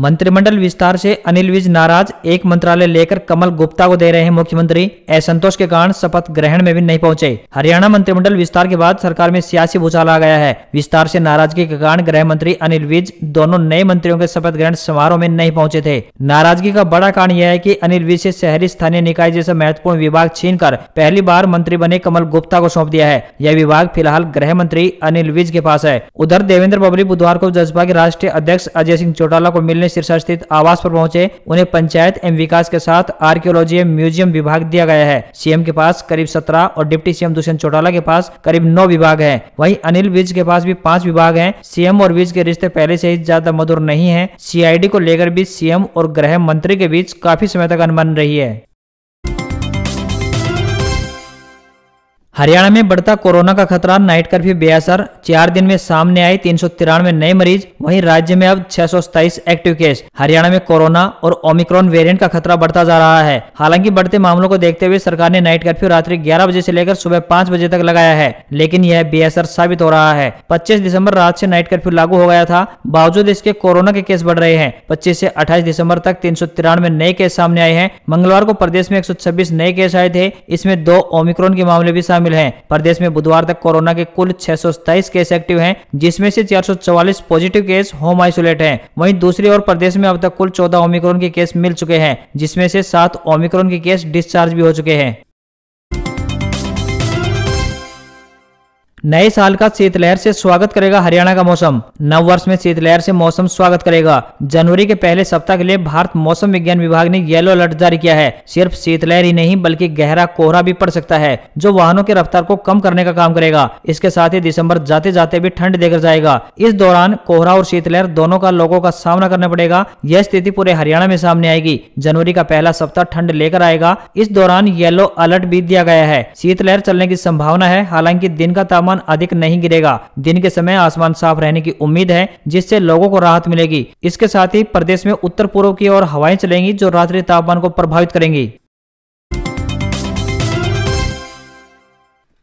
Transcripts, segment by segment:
मंत्रिमंडल विस्तार से अनिल विज नाराज एक मंत्रालय लेकर कमल गुप्ता को दे रहे हैं मुख्यमंत्री असंतोष के कारण शपथ ग्रहण में भी नहीं पहुंचे हरियाणा मंत्रिमंडल विस्तार के बाद सरकार में सियासी भूचाल आ गया है विस्तार से नाराजगी के कारण गृह मंत्री अनिल विज दोनों नए मंत्रियों के शपथ ग्रहण समारोह में नहीं पहुँचे थे नाराजगी का बड़ा कारण यह है की अनिल विज ऐसी शहरी स्थानीय निकाय जैसे महत्वपूर्ण विभाग छीन कर पहली बार मंत्री बने कमल गुप्ता को सौंप दिया है यह विभाग फिलहाल गृह मंत्री अनिल विज के पास है उधर देवेंद्र बबली बुधवार को जसपा के राष्ट्रीय अध्यक्ष अजय सिंह चौटाला को मिलने में सिरसा स्थित आवास पर पहुंचे उन्हें पंचायत एवं विकास के साथ आर्कियोलॉजी एवं म्यूजियम विभाग दिया गया है सीएम के पास करीब सत्रह और डिप्टी सीएम दुष्यंत चौटाला के पास करीब नौ विभाग है वही अनिल विज के पास भी पांच विभाग है सीएम और विज के रिश्ते पहले से ही ज्यादा मधुर नहीं है सीआईडी को लेकर भी सीएम और गृह मंत्री के बीच काफी समय तक अनबन रही है हरियाणा में बढ़ता कोरोना का खतरा नाइट कर्फ्यू बेअसर चार दिन में सामने आए तीन नए मरीज वहीं राज्य में अब छह एक्टिव केस हरियाणा में कोरोना और ओमिक्रॉन वेरिएंट का खतरा बढ़ता जा रहा है हालांकि बढ़ते मामलों को देखते हुए सरकार ने नाइट कर्फ्यू रात्रि ग्यारह बजे ऐसी लेकर सुबह पाँच बजे तक लगाया है लेकिन यह बेअसर साबित हो रहा है पच्चीस दिसम्बर रात ऐसी नाइट कर्फ्यू लागू हो गया था बावजूद इसके कोरोना के केस बढ़ रहे हैं पच्चीस ऐसी अट्ठाईस दिसम्बर तक तीन नए केस सामने आए हैं मंगलवार को प्रदेश में एक नए केस आए थे इसमें दो ओमिक्रॉन के मामले भी शामिल शामिल हैं प्रदेश में बुधवार तक कोरोना के कुल छह केस एक्टिव हैं जिसमें से 444 पॉजिटिव केस होम आइसोलेट हैं वहीं दूसरी ओर प्रदेश में अब तक कुल 14 ओमिक्रोन के केस मिल चुके हैं जिसमें से सात ओमिक्रोन के केस डिस्चार्ज भी हो चुके हैं नए साल का शीतलहर से स्वागत करेगा हरियाणा का मौसम नव वर्ष में शीतलहर से मौसम स्वागत करेगा जनवरी के पहले सप्ताह के लिए भारत मौसम विज्ञान विभाग ने येलो अलर्ट जारी किया है सिर्फ शीतलहर ही नहीं बल्कि गहरा कोहरा भी पड़ सकता है जो वाहनों की रफ्तार को कम करने का काम करेगा इसके साथ ही दिसंबर जाते जाते भी ठंड देकर जाएगा इस दौरान कोहरा और शीतलहर दोनों का लोगों का सामना करना पड़ेगा यह स्थिति पूरे हरियाणा में सामने आएगी जनवरी का पहला सप्ताह ठंड लेकर आएगा इस दौरान येलो अलर्ट भी दिया गया है शीतलहर चलने की संभावना है हालांकि दिन का तापमान तापमान अधिक नहीं गिरेगा दिन के समय आसमान साफ रहने की उम्मीद है जिससे लोगों को राहत मिलेगी इसके साथ ही प्रदेश में उत्तर पूर्व की ओर हवाएं चलेंगी जो रात्रि तापमान को प्रभावित करेंगी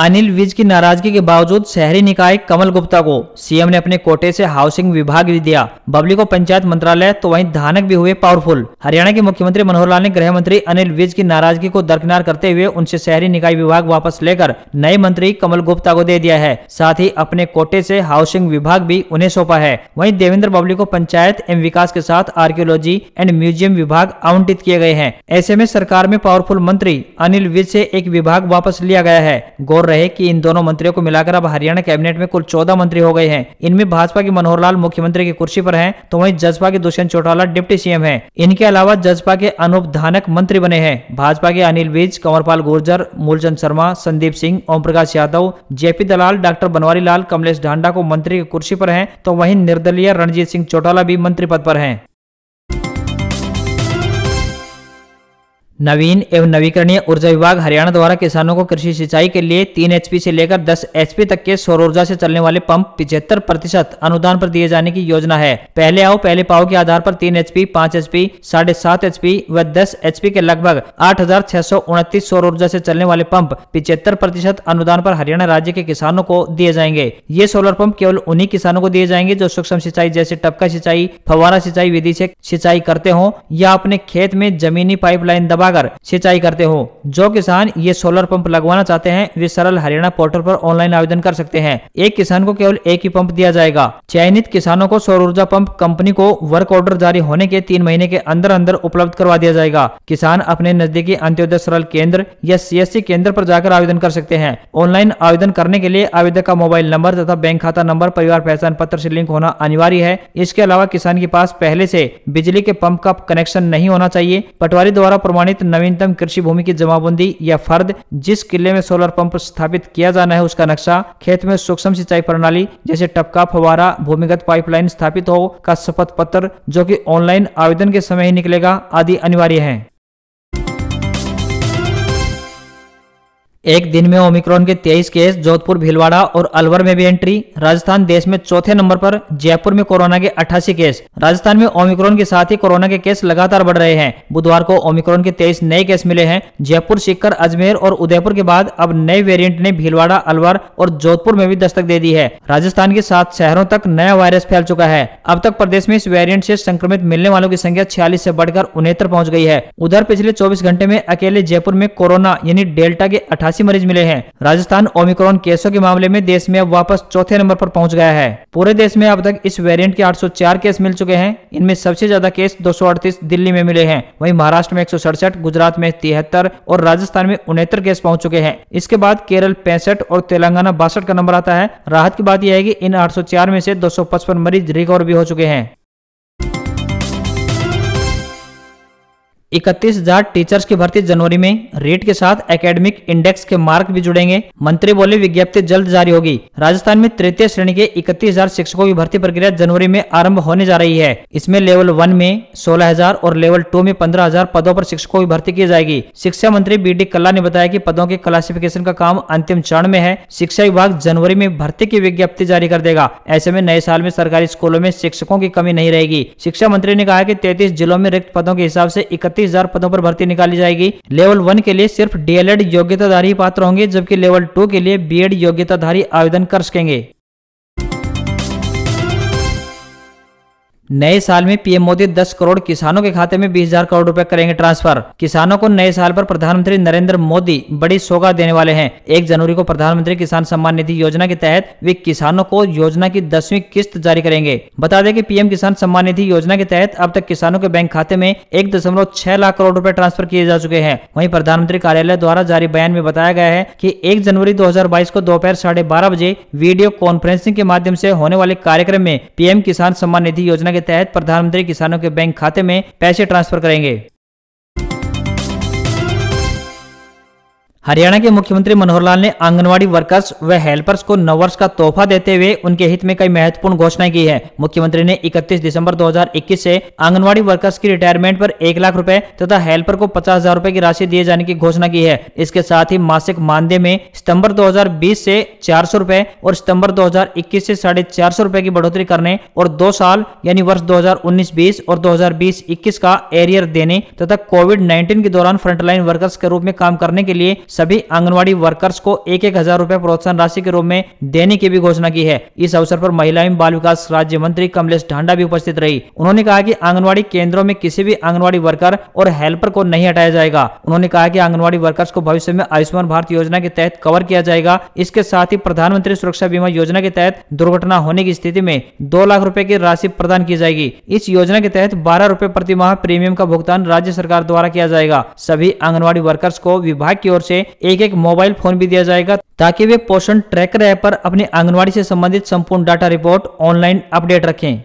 अनिल विज की नाराजगी के बावजूद शहरी निकाय कमल गुप्ता को सीएम ने अपने कोटे से हाउसिंग विभाग भी दिया बबली को पंचायत मंत्रालय तो वहीं धानक भी हुए पावरफुल हरियाणा के मुख्यमंत्री मनोहर लाल ने गृह मंत्री अनिल विज की नाराजगी को दरकिनार करते हुए उनसे शहरी निकाय विभाग वापस लेकर नए मंत्री कमल गुप्ता को दे दिया है साथ ही अपने कोटे ऐसी हाउसिंग विभाग भी उन्हें सौंपा है वही देवेंद्र बबली को पंचायत एवं विकास के साथ आर्कियोलॉजी एंड म्यूजियम विभाग आवंटित किए गए हैं ऐसे में सरकार में पावरफुल मंत्री अनिल विज ऐसी एक विभाग वापस लिया गया है गौर रहे कि इन दोनों मंत्रियों को मिलाकर अब हरियाणा कैबिनेट में कुल चौदह मंत्री हो गए हैं इनमें भाजपा के मनोहर लाल मुख्यमंत्री की कुर्सी पर हैं तो वहीं जसपा के दुष्यंत चौटाला डिप्टी सीएम हैं इनके अलावा जसपा के धानक मंत्री बने हैं भाजपा के अनिल विज कंवरपाल गुर्जर मूलचंद शर्मा संदीप सिंह ओम प्रकाश यादव जेपी दलाल डॉक्टर बनवारी लाल कमलेश ढांडा को मंत्री की कुर्सी पर है तो वही निर्दलीय रणजीत सिंह चौटाला भी मंत्री पद पर है नवीन एवं नवीकरणीय ऊर्जा विभाग हरियाणा द्वारा किसानों को कृषि सिंचाई के लिए तीन एचपी से लेकर दस एचपी तक के सौर ऊर्जा से चलने वाले पंप पिछहत्तर प्रतिशत अनुदान पर दिए जाने की योजना है पहले आओ पहले पाओ के आधार पर तीन एचपी एच एचपी साढ़े सात पी व दस एचपी के लगभग आठ हजार छह सौ उनतीस सौर ऊर्जा ऐसी चलने वाले पंप पिछहत्तर प्रतिशत अनुदान पर हरियाणा राज्य के किसानों को दिए जाएंगे ये सोलर पंप केवल उन्ही किसानों को दिए जाएंगे जो सूक्ष्म सिंचाई जैसे टपका सिंचाई फवारा सिंचाई विधि ऐसी सिंचाई करते हो या अपने खेत में जमीनी लाइन दबा लगाकर सिंचाई करते हो जो किसान ये सोलर पंप लगवाना चाहते हैं वे सरल हरियाणा पोर्टल पर ऑनलाइन आवेदन कर सकते हैं एक किसान को केवल एक ही पंप दिया जाएगा चयनित किसानों को सौर ऊर्जा पंप कंपनी को वर्क ऑर्डर जारी होने के तीन महीने के अंदर अंदर उपलब्ध करवा दिया जाएगा किसान अपने नजदीकी अंत्योदय सरल केंद्र या सी केंद्र आरोप जाकर आवेदन कर सकते हैं ऑनलाइन आवेदन करने के लिए आवेदक का मोबाइल नंबर तथा बैंक खाता नंबर परिवार पहचान पत्र ऐसी लिंक होना अनिवार्य है इसके अलावा किसान के पास पहले ऐसी बिजली के पंप का कनेक्शन नहीं होना चाहिए पटवारी द्वारा प्रमाणित नवीनतम कृषि भूमि की जमाबंदी या फर्द जिस किले में सोलर पंप स्थापित किया जाना है उसका नक्शा खेत में सूक्ष्म सिंचाई प्रणाली जैसे टपका फवारा भूमिगत पाइपलाइन स्थापित हो का शपथ पत्र जो की ऑनलाइन आवेदन के समय ही निकलेगा आदि अनिवार्य है एक दिन में ओमिक्रॉन के 23 केस जोधपुर भीलवाड़ा और अलवर में भी एंट्री राजस्थान देश में चौथे नंबर पर जयपुर में कोरोना के 88 केस राजस्थान में ओमिक्रॉन के साथ ही कोरोना के केस लगातार बढ़ रहे हैं बुधवार को ओमिक्रॉन के 23 नए केस मिले हैं जयपुर सीकर अजमेर और उदयपुर के बाद अब नए वेरियंट ने भीलवाड़ा अलवर और जोधपुर में भी दस्तक दे दी है राजस्थान के सात शहरों तक नया वायरस फैल चुका है अब तक प्रदेश में इस वेरियंट ऐसी संक्रमित मिलने वालों की संख्या छियालीस ऐसी बढ़कर उनहत्तर पहुँच गई है उधर पिछले चौबीस घंटे में अकेले जयपुर में कोरोना यानी डेल्टा के अठासी अठासी मरीज मिले हैं राजस्थान ओमिक्रॉन केसों के मामले में देश में अब वापस चौथे नंबर पर पहुंच गया है पूरे देश में अब तक इस वेरिएंट के 804 केस मिल चुके हैं इनमें सबसे ज्यादा केस दो दिल्ली में मिले हैं वहीं महाराष्ट्र में एक गुजरात में तिहत्तर और राजस्थान में उनहत्तर केस पहुँच चुके हैं इसके बाद केरल पैंसठ और तेलंगाना बासठ का नंबर आता है राहत की बात यह है की इन आठ में से दो मरीज रिकवर भी हो चुके हैं इकतीस हजार टीचर्स की भर्ती जनवरी में रेट के साथ एकेडमिक इंडेक्स के मार्क भी जुड़ेंगे मंत्री बोले विज्ञप्ति जल्द जारी होगी राजस्थान में तृतीय श्रेणी के इकतीस हजार शिक्षकों की भर्ती प्रक्रिया जनवरी में आरंभ होने जा रही है इसमें लेवल वन में सोलह हजार और लेवल टू में पंद्रह हजार पदों पर शिक्षकों की भर्ती की जाएगी शिक्षा मंत्री बी डी कल्ला ने बताया की पदों के क्लासिफिकेशन का काम अंतिम चरण में है शिक्षा विभाग जनवरी में भर्ती की विज्ञप्ति जारी कर देगा ऐसे में नए साल में सरकारी स्कूलों में शिक्षकों की कमी नहीं रहेगी शिक्षा मंत्री ने कहा की तैतीस जिलों में रिक्त पदों के हिसाब ऐसी इकतीस छत्तीस हजार पदों पर भर्ती निकाली जाएगी लेवल वन के लिए सिर्फ डीएलएड योग्यताधारी पात्र होंगे जबकि लेवल टू के लिए बीएड योग्यताधारी आवेदन कर सकेंगे नए साल में पीएम मोदी 10 करोड़ किसानों के खाते में 20,000 करोड़ रुपए करेंगे ट्रांसफर किसानों को नए साल पर प्रधानमंत्री नरेंद्र मोदी बड़ी सौगात देने वाले हैं एक जनवरी को प्रधानमंत्री किसान सम्मान निधि योजना के तहत वे किसानों को योजना की दसवीं किस्त जारी करेंगे बता दें कि पीएम किसान सम्मान निधि योजना के तहत अब तक किसानों के बैंक खाते में एक लाख करोड़ रूपए ट्रांसफर किए जा चुके हैं वही प्रधानमंत्री कार्यालय द्वारा जारी बयान में बताया गया है की एक जनवरी दो को दोपहर साढ़े बजे वीडियो कॉन्फ्रेंसिंग के माध्यम ऐसी होने वाले कार्यक्रम में पीएम किसान सम्मान निधि योजना के तहत प्रधानमंत्री किसानों के बैंक खाते में पैसे ट्रांसफर करेंगे हरियाणा के मुख्यमंत्री मनोहर लाल ने आंगनवाड़ी वर्कर्स व हेल्पर्स को नववर्ष का तोहफा देते हुए उनके हित में कई महत्वपूर्ण घोषणाएं की है मुख्यमंत्री ने 31 दिसंबर 2021 से आंगनवाड़ी वर्कर्स की रिटायरमेंट पर एक लाख रुपए तथा हेल्पर को पचास हजार रूपए की राशि दिए जाने की घोषणा की है इसके साथ ही मासिक मानदेय में सितम्बर दो हजार से चार सौ और सितम्बर दो हजार इक्कीस से साढ़े चार सौ की बढ़ोतरी करने और दो साल यानी वर्ष दो हजार और दो हजार का एरियर देने तथा कोविड नाइन्टीन के दौरान फ्रंटलाइन वर्कर्स के रूप में काम करने के लिए सभी आंगनबाड़ी वर्कर्स को एक एक हजार रूपए प्रोत्साहन राशि के रूप में देने की भी घोषणा की है इस अवसर पर महिला एवं बाल विकास राज्य मंत्री कमलेश ढांडा भी उपस्थित रही उन्होंने कहा की आंगनबाड़ी केंद्रों में किसी भी आंगनबाड़ी वर्कर और हेल्पर को नहीं हटाया जाएगा उन्होंने कहा की आंगनबाड़ी वर्कर्स को भविष्य में आयुष्मान भारत योजना के तहत कवर किया जाएगा इसके साथ ही प्रधानमंत्री सुरक्षा बीमा योजना के तहत दुर्घटना होने की स्थिति में दो लाख रूपए की राशि प्रदान की जाएगी इस योजना के तहत बारह रूपए प्रति माह प्रीमियम का भुगतान राज्य सरकार द्वारा किया जाएगा सभी आंगनबाड़ी वर्कर्स को विभाग की ओर से एक एक मोबाइल फोन भी दिया जाएगा ताकि वे पोषण ट्रैकर ऐप पर अपने आंगनबाड़ी से संबंधित संपूर्ण डाटा रिपोर्ट ऑनलाइन अपडेट रखें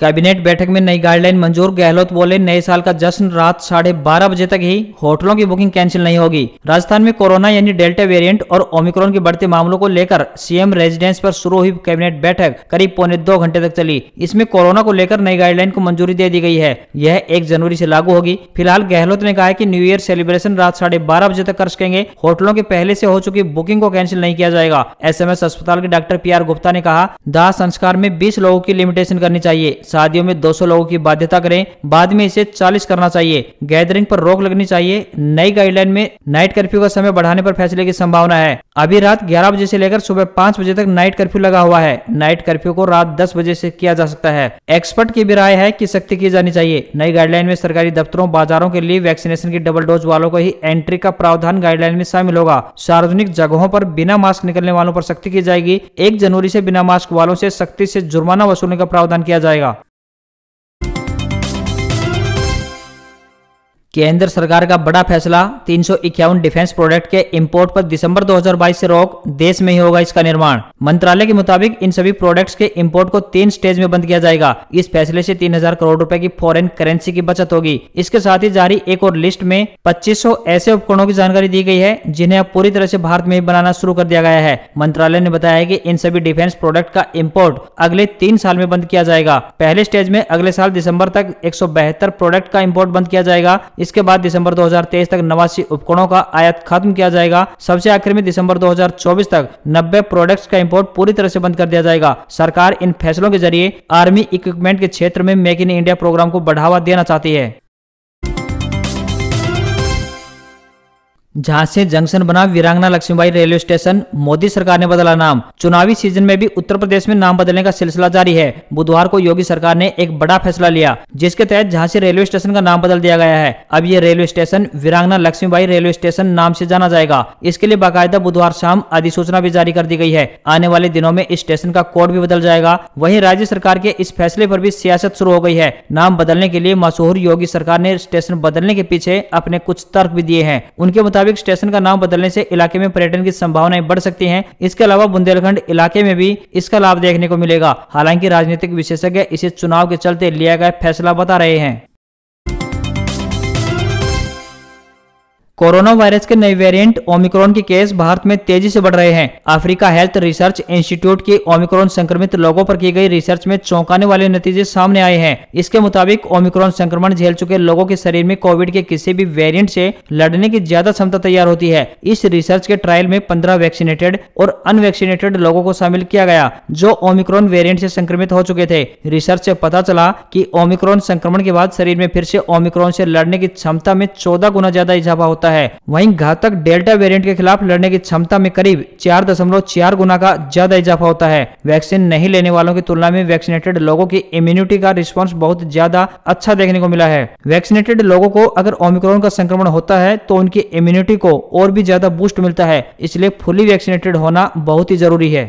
कैबिनेट बैठक में नई गाइडलाइन मंजूर गहलोत बोले नए साल का जश्न रात साढ़े बारह बजे तक ही होटलों की बुकिंग कैंसिल नहीं होगी राजस्थान में कोरोना यानी डेल्टा वेरिएंट और ओमिक्रॉन के बढ़ते मामलों को लेकर सीएम रेजिडेंस पर शुरू हुई कैबिनेट बैठक करीब पौने दो घंटे तक चली इसमें कोरोना को लेकर नई गाइडलाइन को मंजूरी दे दी गई है यह एक जनवरी ऐसी लागू होगी फिलहाल गहलोत ने कहा की न्यू ईयर सेलिब्रेशन रात साढ़े बजे तक कर सकेंगे होटलों के पहले ऐसी हो चुकी बुकिंग को कैंसिल नहीं किया जाएगा एस अस्पताल के डॉक्टर पी गुप्ता ने कहा दाह संस्कार में बीस लोगों की लिमिटेशन करनी चाहिए शादियों में 200 लोगों की बाध्यता करें बाद में इसे 40 करना चाहिए गैदरिंग पर रोक लगनी चाहिए नई गाइडलाइन में नाइट कर्फ्यू का समय बढ़ाने पर फैसले की संभावना है अभी रात ग्यारह बजे से लेकर सुबह पाँच बजे तक नाइट कर्फ्यू लगा हुआ है नाइट कर्फ्यू को रात दस बजे से किया जा सकता है एक्सपर्ट की भी राय है की सख्ती की जानी चाहिए नई गाइडलाइन में सरकारी दफ्तरों बाजारों के लिए वैक्सीनेशन की डबल डोज वालों को ही एंट्री का प्रावधान गाइडलाइन में शामिल होगा सार्वजनिक जगहों पर बिना मास्क निकलने वालों पर सख्ती की जाएगी एक जनवरी से बिना मास्क वालों से सख्ती से जुर्माना वसूलने का प्रावधान किया जाएगा केंद्र सरकार का बड़ा फैसला तीन डिफेंस प्रोडक्ट के इंपोर्ट पर दिसंबर 2022 से रोक देश में ही होगा इसका निर्माण मंत्रालय के मुताबिक इन सभी प्रोडक्ट्स के इंपोर्ट को तीन स्टेज में बंद किया जाएगा इस फैसले से 3000 करोड़ रुपए की फॉरेन करेंसी की बचत होगी इसके साथ ही जारी एक और लिस्ट में पच्चीस ऐसे उपकरणों की जानकारी दी गई है जिन्हें अब पूरी तरह से भारत में बनाना शुरू कर दिया गया है मंत्रालय ने बताया है की इन सभी डिफेंस प्रोडक्ट का इम्पोर्ट अगले तीन साल में बंद किया जाएगा पहले स्टेज में अगले साल दिसंबर तक एक प्रोडक्ट का इम्पोर्ट बंद किया जाएगा इसके बाद दिसंबर 2023 तक नवासी उपकरणों का आयात खत्म किया जाएगा सबसे आखिर में दिसंबर 2024 तक 90 प्रोडक्ट्स का इंपोर्ट पूरी तरह से बंद कर दिया जाएगा सरकार इन फैसलों के जरिए आर्मी इक्विपमेंट के क्षेत्र में मेक इन इंडिया प्रोग्राम को बढ़ावा देना चाहती है झांसी जंक्शन बना वीरांगना लक्ष्मीबाई रेलवे स्टेशन मोदी सरकार ने बदला नाम चुनावी सीजन में भी उत्तर प्रदेश में नाम बदलने का सिलसिला जारी है बुधवार को योगी सरकार ने एक बड़ा फैसला लिया जिसके तहत झांसी रेलवे स्टेशन का नाम बदल दिया गया है अब ये रेलवे स्टेशन वीरांगना लक्ष्मीबाई रेलवे स्टेशन नाम ऐसी जाना जाएगा इसके लिए बाकायदा बुधवार शाम अधिसूचना भी जारी कर दी गई है आने वाले दिनों में इस स्टेशन का कोड भी बदल जाएगा वही राज्य सरकार के इस फैसले आरोप भी सियासत शुरू हो गयी है नाम बदलने के लिए मशहूर योगी सरकार ने स्टेशन बदलने के पीछे अपने कुछ तर्क भी दिए है उनके मुताबिक मुताबिक स्टेशन का नाम बदलने से इलाके में पर्यटन की संभावनाएं बढ़ सकती है इसके अलावा बुंदेलखंड इलाके में भी इसका लाभ देखने को मिलेगा हालांकि राजनीतिक विशेषज्ञ इसे चुनाव के चलते लिया गया फैसला बता रहे हैं कोरोना वायरस के नए वेरिएंट ओमिक्रॉन के केस भारत में तेजी से बढ़ रहे हैं अफ्रीका हेल्थ रिसर्च इंस्टीट्यूट की ओमिक्रॉन संक्रमित लोगों पर की गई रिसर्च में चौंकाने वाले नतीजे सामने आए हैं इसके मुताबिक ओमिक्रॉन संक्रमण झेल चुके लोगों के शरीर में कोविड के किसी भी वेरियंट से लड़ने की ज्यादा क्षमता तैयार होती है इस रिसर्च के ट्रायल में पंद्रह वैक्सीनेटेड और अनवैक्सीनेटेड लोगों को शामिल किया गया जो ओमिक्रॉन वेरियंट से संक्रमित हो चुके थे रिसर्च से पता चला की ओमिक्रॉन संक्रमण के बाद शरीर में फिर से ओमिक्रॉन से लड़ने की क्षमता में चौदह गुना ज्यादा इजाफा होता होता है वहीं घातक डेल्टा वेरिएंट के खिलाफ लड़ने की क्षमता में करीब चार दशमलव चार गुना का ज्यादा इजाफा होता है वैक्सीन नहीं लेने वालों की तुलना में वैक्सीनेटेड लोगों की इम्यूनिटी का रिस्पॉन्स बहुत ज्यादा अच्छा देखने को मिला है वैक्सीनेटेड लोगों को अगर ओमिक्रॉन का संक्रमण होता है तो उनकी इम्यूनिटी को और भी ज्यादा बूस्ट मिलता है इसलिए फुली वैक्सीनेटेड होना बहुत ही जरूरी है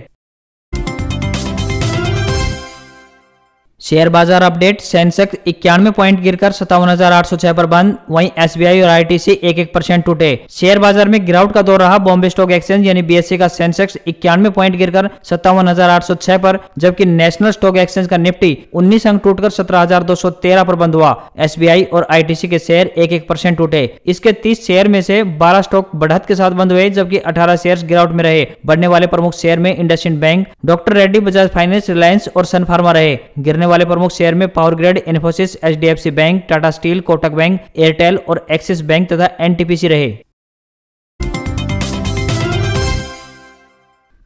शेयर बाजार अपडेट सेंसेक्स इक्यानवे पॉइंट गिरकर सत्तावन हजार आठ सौ छह पर बंद वहीं एसबीआई और आईटीसी एक एक परसेंट टूटे शेयर बाजार में गिरावट का दौर रहा बॉम्बे स्टॉक एक्सचेंज यानी बीएससी का सेंसेक्स इक्यानवे पॉइंट गिरकर सत्तावन हजार आठ सौ छह पर जबकि नेशनल स्टॉक एक्सचेंज का निफ्टी उन्नीस अंक टूटकर सत्रह हजार दो सौ तेरह पर बंद हुआ एस और आई के शेयर एक एक परसेंट टूटे इसके तीस शेयर में से बारह स्टॉक बढ़त के साथ बंद हुए जबकि अठारह शेयर गिरावट में रहे बढ़ने वाले प्रमुख शेयर में IndusInd bank doctor Reddy Bajaj finance Reliance और सनफार्मा रहे गिरने वाले प्रमुख शेयर में power grid Infosys H bank Tata steel Kotak bank Airtel और एक्सिस बैंक तथा एनटीपीसी रहे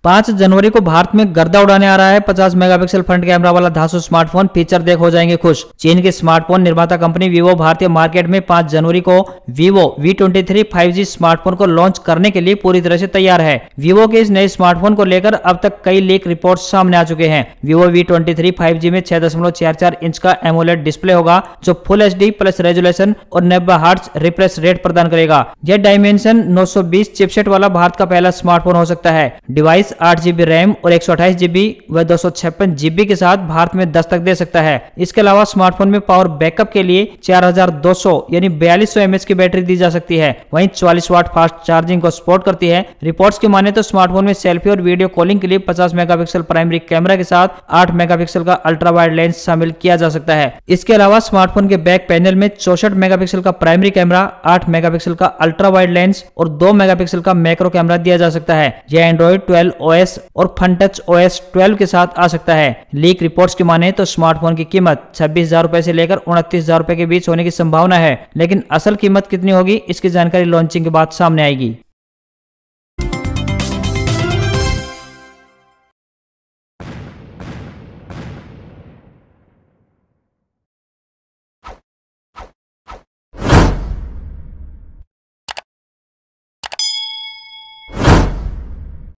पांच जनवरी को भारत में गर्दा उड़ाने आ रहा है पचास मेगापिक्सल फ्रंट कैमरा वाला धासु स्मार्टफोन फीचर देख हो जाएंगे खुश चीन के स्मार्टफोन निर्माता कंपनी वीवो भारतीय मार्केट में पांच जनवरी को Vivo V twenty three five smartphone को लॉन्च करने के लिए पूरी तरह से तैयार है वीवो के इस नए स्मार्टफोन को लेकर अब तक कई लीक रिपोर्ट सामने आ चुके हैं Vivo V twenty three five G में छह दशमलव चार चार इंच का एमोलेट डिस्प्ले होगा जो full H D plus resolution और नब्बे हार्ट रिफ्रेश रेट प्रदान करेगा यह डायमेंशन नौ सौ बीस चिपसेट वाला भारत का पहला स्मार्टफोन हो सकता है डिवाइस डिवाइस आठ जीबी रैम और एक सौ जीबी व दो सौ छप्पन जीबी के साथ भारत में दस्तक दे सकता है इसके अलावा स्मार्टफोन में पावर बैकअप के लिए चार हजार दो सौ यानी बयालीस सौ की बैटरी दी जा सकती है वहीं चौवालीस वाट फास्ट चार्जिंग को सपोर्ट करती है रिपोर्ट्स की माने तो स्मार्टफोन में सेल्फी और वीडियो कॉलिंग के लिए पचास मेगा प्राइमरी कैमरा के साथ आठ मेगा का अल्ट्रा वाइड लेंस शामिल किया जा सकता है इसके अलावा स्मार्टफोन के बैक पैनल में चौसठ मेगापिक्सल का प्राइमरी कैमरा आठ मेगापिक्सल का अल्ट्रा वाइड लेंस और दो मेगापिक्सल का मैक्रो कैमरा दिया जा सकता है यह एंड्रॉइड ट्वेल्व ओएस और फन टच ओएस 12 के साथ आ सकता है लीक रिपोर्ट्स की माने तो स्मार्टफोन की कीमत छब्बीस हजार रूपए ऐसी लेकर उनतीस हजार रूपए के बीच होने की संभावना है लेकिन असल कीमत कितनी होगी इसकी जानकारी लॉन्चिंग के बाद सामने आएगी